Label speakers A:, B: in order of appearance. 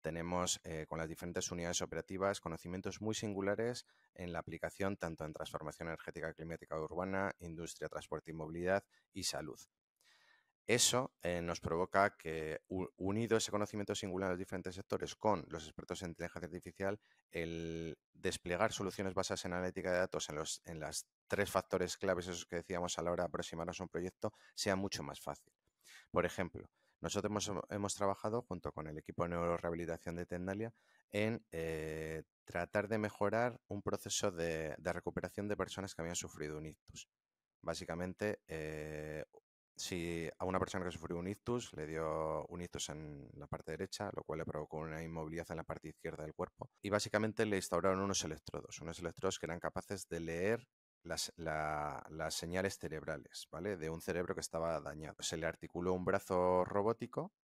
A: tenemos eh, con las diferentes unidades operativas conocimientos muy singulares en la aplicación tanto en transformación energética climática urbana, industria, transporte y movilidad y salud. Eso eh, nos provoca que, unido ese conocimiento singular en los diferentes sectores con los expertos en inteligencia artificial, el desplegar soluciones basadas en analítica de datos en, los, en las tres factores claves, esos que decíamos a la hora de aproximarnos a un proyecto, sea mucho más fácil. Por ejemplo, nosotros hemos, trabajado junto con el equipo de neurorehabilitación de Tendalia en eh, tratar de mejorar un proceso de, recuperación de personas que habían sufrido un ictus. Básicamente, eh, si a una persona que sufrió un ictus le dio un ictus en la parte derecha, lo cual le provocó una inmovilidad en la parte izquierda del cuerpo, y básicamente le instauraron unos electrodos, unos electrodos que eran capaces de leer las, la, las señales cerebrales, ¿vale? De un cerebro que estaba dañado. Se le articuló un brazo robótico